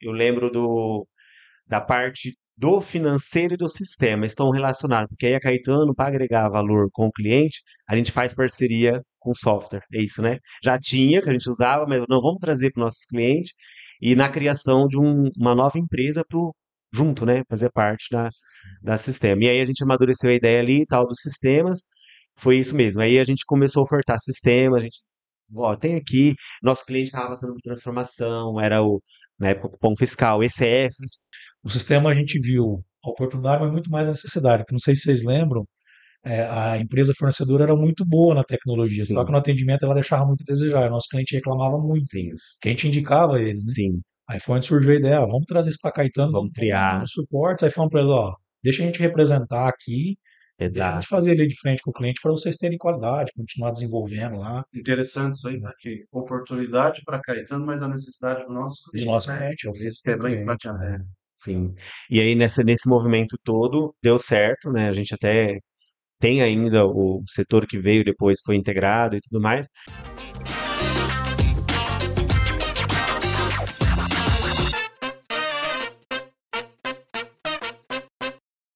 Eu lembro do, da parte do financeiro e do sistema estão relacionados, porque aí a Caetano, para agregar valor com o cliente, a gente faz parceria com software, é isso, né? Já tinha, que a gente usava, mas não, vamos trazer para os nossos clientes, e na criação de um, uma nova empresa para junto, né? Fazer parte da, da sistema. E aí a gente amadureceu a ideia ali e tal dos sistemas, foi isso mesmo. Aí a gente começou a ofertar sistema, a gente tem aqui, nosso cliente estava passando por transformação, era o, na época, o cupom fiscal, ECF. O sistema a gente viu a oportunidade, mas muito mais a necessidade, porque não sei se vocês lembram, é, a empresa fornecedora era muito boa na tecnologia, só que no atendimento ela deixava muito a desejar, o nosso cliente reclamava muito. Sim. Quem te indicava eles, né? Sim. Aí foi onde surgiu a ideia, ó, vamos trazer isso para Caetano, vamos criar. Vamos suporte, aí falamos para eles, ó, deixa a gente representar aqui, Exato. fazer ele de frente com o cliente para vocês terem qualidade, continuar desenvolvendo lá. Interessante isso aí, né. porque oportunidade para Caetano, mas a necessidade do nosso cliente. Do nosso né? cliente, né? Esse quebra é empate é. Sim. E aí, nessa, nesse movimento todo, deu certo, né? A gente até tem ainda o setor que veio depois, foi integrado e tudo mais.